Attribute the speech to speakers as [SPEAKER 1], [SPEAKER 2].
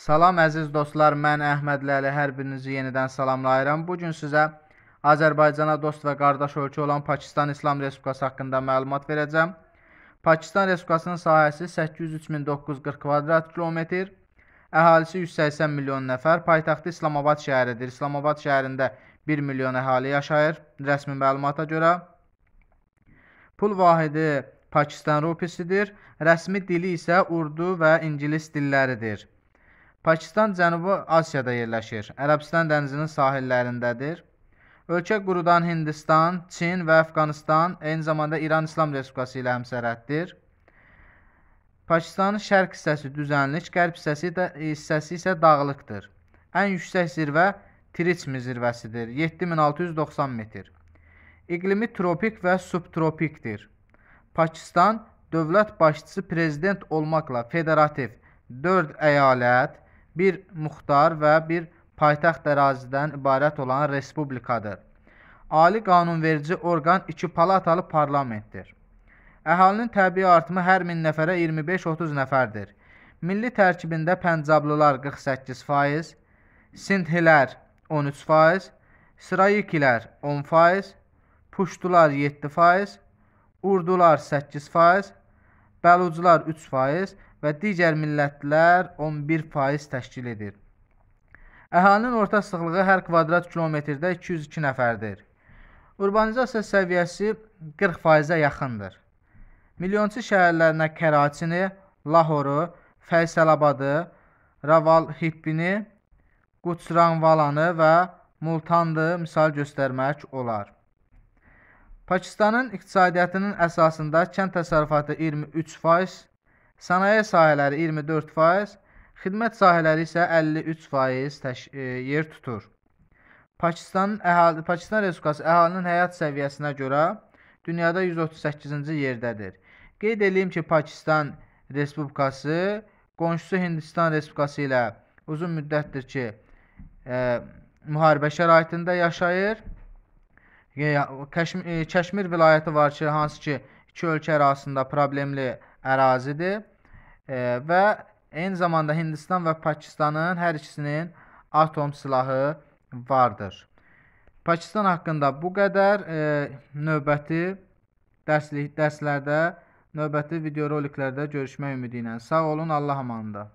[SPEAKER 1] Salam əziz dostlar, mən Əhməd Ləli hər birinizi yenidən salamlayıram. Bu gün sizə Azərbaycana dost və qardaş ölkə olan Pakistan İslam Respublikası haqqında məlumat verəcəm. Pakistan Respublikasının sahəsi 803940 kvadrat kilometr, əhalisi 180 milyon nəfər, paytaxtı İslamabad şəhəridir. İslamabad şəhərində 1 milyon əhali yaşayır, rəsmi məlumata görə. Pul vahidi Pakistan rupisidir, rəsmi dili isə urdu və ingilis dilləridir. Pakistan Cənubi Asiyada yerləşir. Ərəbistan dənizinin sahillərindədir. Ölkə qurudan Hindistan, Çin və Əfqanistan, eyni zamanda İran İslam Respublikası ilə həmsərhəddir. Pakistanın şərq hissəsi düzənlik, qərb hissəsi, də, hissəsi isə dağlıqdır. Ən yüksək zirvə Triçmi zirvəsidir, 7690 metr. İqlimi tropik və subtropikdir. Pakistan dövlət başçısı prezident olmaqla federativ 4 əyalət, bir muxtar və bir paytaxt ərazidən ibarət olan respublikadır. Ali qanunverici orqan iki palatalı parlamentdir. Əhalinin təbii artımı hər 1000 nəfərə 25-30 nəfərdir. Milli tərkibində Pəncablılar 48%, Sindhilər 13%, Sirayikilər 10%, Puştular 7%, Urdular 8%, Bəlucular 3%, və digər millətlər 11% təşkil edir. Əhalinin orta sıxlığı hər kvadrat kilometrdə 202 nəfərdir. Urbanizasiya səviyyəsi 40%-ə yaxındır. Milyonçu şəhərlərinə Kəraçini, Lahoru, Fəysəlabadı, Ravalhibbini, Quçranvalanı və Multandı misal göstərmək olar. Pakistanın iqtisadiyyatının əsasında kənd təsərrüfatı 23%, Sənaye sahələri 24%, xidmət sahələri isə 53% e, yer tutur. Pakistanın əhali Pakistan Respublikası əhalinin həyat səviyyəsinə görə dünyada 138-ci yerdədir. Qeyd edeyim ki, Pakistan Respublikası qonşusu Hindistan Respublikası ilə uzun müddətdir ki, ə, e, müharibə şəraitində yaşayır. E, Kəşmir, Kəşmir vilayəti var ki, hansı ki, iki ölkə arasında problemli ərazidir e, və eyni zamanda Hindistan və Pakistanın hər ikisinin atom silahı vardır. Pakistan haqqında bu qədər e, növbəti dərslik dərslərdə, növbəti video roliklərdə görüşmək ümidi ilə. Sağ olun, Allah amanında.